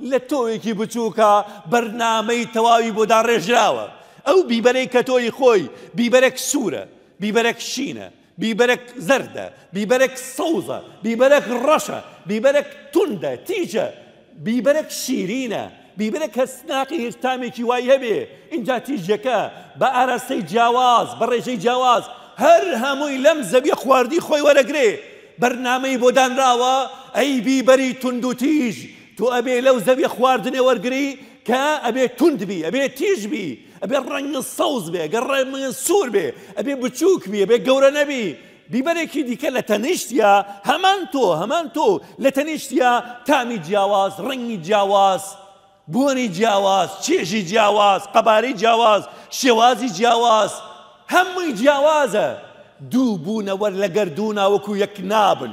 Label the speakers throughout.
Speaker 1: لە تۆیەکی بچووکە بەرنامەی تەواوی بۆدا ڕێژراوە ئەو بیبەرەی کە تۆی خۆی بیبەرێک سوورە بیبەرێک شینە بیبەرێک زەردە بیبەرێک سەوزە بیبەرێک ڕەشە بیبەرێک توندە تیجە بیبەرێک شیرینە بیبرە کەسناقی هێشتامێکی وای هەبێ اینجا تیژەکە بە ئاراستەی جیاواز بە ڕێژەی جیاواز هەر هەمووی لەم زەبی خواردی خۆی وەرەگرێ بەرنامەی بۆدانراوە ئەی بیبەری تونند و تیژ تو ابي لو زبي خواردنێ وەرگری کە ئەبێ تند بی ابي تیژ بی ابي ڕەنگە سەوز بێ گەڕێ من السور بي ابي بتشوك بي ابي گەورە نبي بیبەرێکی دیکە لە تەنیشتە همانتو همانتو لتنشتيا تامي جاواز تەنیشتە جاواز بوني جاواز تشيجي جاواز قباري جاواز شوازي جاواز همي جاوازه دوبونا ولا قردونا وكو يكنابن نابن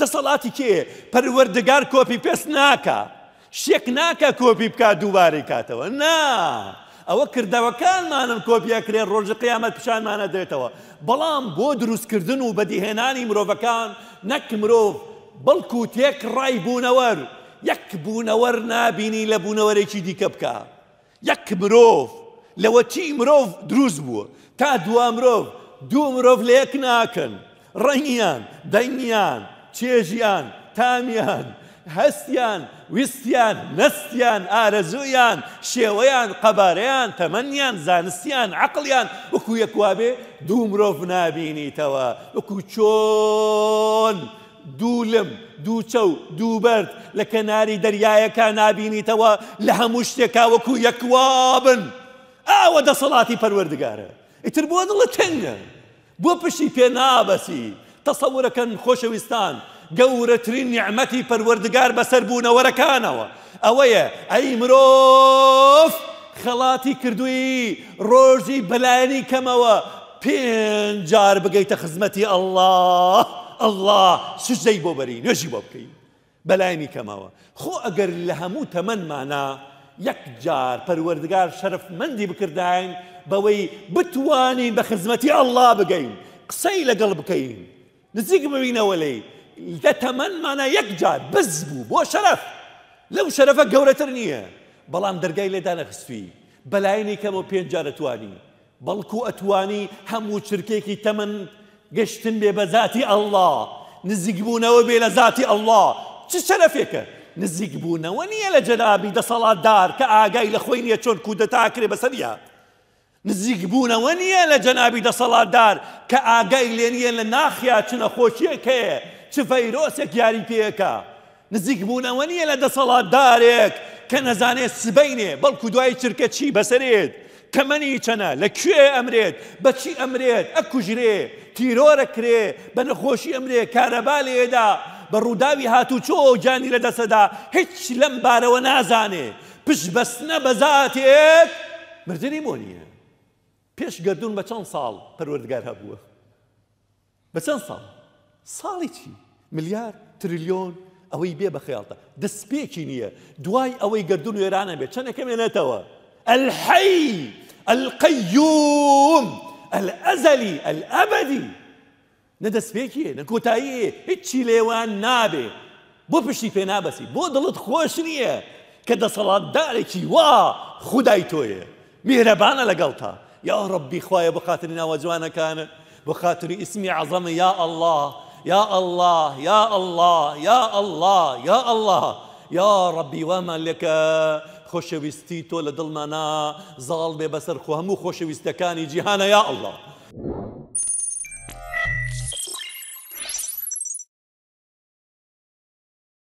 Speaker 1: دەسەڵاتی کێ پەروەردگار کۆپی پێست ناکە شێک ناکە کۆپی بکات دووبارەی کاتەوە نا ئەوە کردەوەکانمانم کۆپیەکرێن ڕۆژە قیامەت پیشانمانە دێتەوە بەڵام بۆ دروستکردن و بەدیهێنانی مرۆڤەکان نەک مرۆڤ بەڵکو و تێک ڕای بوونەوەر یەک بوونەوەەر نبینی لە بوونەوەرێکی دیکە بکە یەک مرۆڤ لەوە چی مرۆڤ دروست بووە تا دوا مرۆڤ دوو مرۆڤ لە یەک ناکەن ڕەنگیان دەنگیان چێژیان تامیان هەستیان ویستیان نستیان ئارەزویان شێوەیان قەبارەیان تەمەنیان زانستیان عقلیان وەکو یەکوابێ دوو مرۆڤ نبینیتەوە وەکو چۆن دوولم دووچە و دووبرد لە کەناری دەریایەکە نبینیتەوە لە هەموو شتێکا وەکو یەکوابن ئاوە دەسەڵاتی پەروەردگارە ئیتر بۆ دڵە تەنگە بۆ پشتی پێ نابەسی تەسەورەکەن خۆشەویستان گەورەترین نیعممەتی پەروەردگار بەسەر بوونەوەرەکانەوە ئەوەیە ئەی مرۆڤ خەڵاتی کردووی ڕۆژی بين جار بقيت بگەیتە الله الله شو زي بۆ بەری نوێژی بۆ بکەین بەلایانی خو خۆ ئەگەر لە تمن معنا یەک جار پەروەردگار شرف بکردین بەوەی بتوانین بە خزمەتی الله بگەین قصي لقلب بکەین نزيق ببينا ولي إيه؟ تتمن معنا يكجار بزبو بو شرف لو شرفك قورة ترنية بلام درقاي لي دانا خسفي بلايني كمو بين جار اتواني بلكو اتواني همو شركيكي تمن قشتن ببزاتي الله نزيق بونا وبيلا ذاتي الله شو شرفك نزيق بونا ونيا لجنابي دا صلاة دار كا كآقاي لخويني اتشون كودة تاكري بسريات نزیکبوونەوە نییە لە جەنابی دەسەڵاتدار کە ئاگای لێنیە لە ناخیا چ نەخۆشیەکەیە چ ڤەیرۆسێک یاری پێەکە نزیکبوونەوە نییە لە دەسەڵاتدارێک کە نەزانێت سبینێ بەڵکو دوای چرکە چی بەسرێت کەمەنی چەنە لە کوێ ئەمرێت بەچی ئەمرێت ئەکوژرێ تیرۆرە کرێ بە نەخۆشی ئەمرێ کارەبا لێدا بە ڕووداوی هاتوچۆ جانی لە دەسەدا هیچ لەم بارەوە نازانێ پشت بەستنە بەزاتێت مردنی بۆ نیە پێشگەردون بە چەند ساڵ پەروەردگار هەبووە بە چەند ساڵ ساڵی چی ملیار تریلیۆن ئەوەی بێ بە خەیاڵتە دەستپێکی نییە دوای ئەوەی گردون وێرانە بێت چەندەکەم مێنێتەوە ئەلحەی ئەلقەیوم ئەلئەزەلی ئەلئەبدی نە دەستپێکیە نە کۆتاییە هیچی لێوان نابێ بۆ پشتی پێ نابەسی بۆ دڵت خۆش صلاة کە دەسەڵاتدارێکی وا خودای تۆیە مهربانة لەگەڵ يا ربي خوايا بخاطرنا وجوانا كان بخاطر اسمي عظمي يا الله يا الله يا الله يا الله يا الله يا ربي وما لك خۆشەویستی تۆ لە دڵمانە زاڵ بێ خوش وستكاني هەموو يا الله